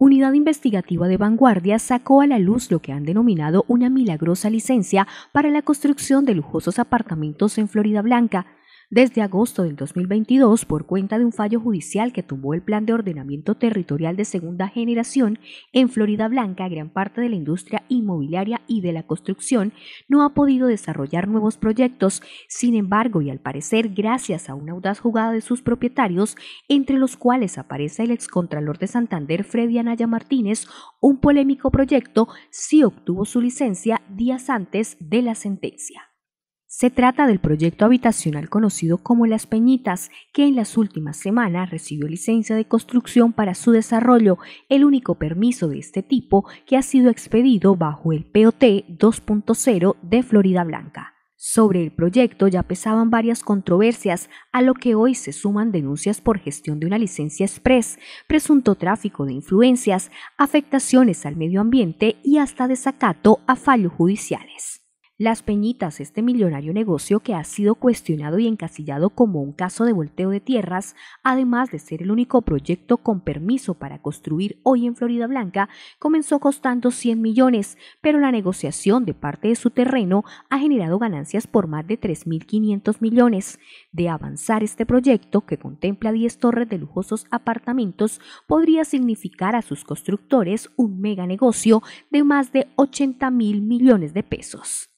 Unidad Investigativa de Vanguardia sacó a la luz lo que han denominado una milagrosa licencia para la construcción de lujosos apartamentos en Florida Blanca, desde agosto del 2022 por cuenta de un fallo judicial que tumbó el plan de ordenamiento territorial de segunda generación en Florida Blanca, gran parte de la industria inmobiliaria y de la construcción no ha podido desarrollar nuevos proyectos. Sin embargo, y al parecer gracias a una audaz jugada de sus propietarios, entre los cuales aparece el excontralor de Santander Freddy Anaya Martínez, un polémico proyecto sí obtuvo su licencia días antes de la sentencia. Se trata del proyecto habitacional conocido como Las Peñitas, que en las últimas semanas recibió licencia de construcción para su desarrollo, el único permiso de este tipo que ha sido expedido bajo el POT 2.0 de Florida Blanca. Sobre el proyecto ya pesaban varias controversias, a lo que hoy se suman denuncias por gestión de una licencia express, presunto tráfico de influencias, afectaciones al medio ambiente y hasta desacato a fallos judiciales. Las Peñitas, este millonario negocio que ha sido cuestionado y encasillado como un caso de volteo de tierras, además de ser el único proyecto con permiso para construir hoy en Florida Blanca, comenzó costando 100 millones, pero la negociación de parte de su terreno ha generado ganancias por más de 3.500 millones. De avanzar este proyecto, que contempla 10 torres de lujosos apartamentos, podría significar a sus constructores un mega negocio de más de 80 mil millones de pesos.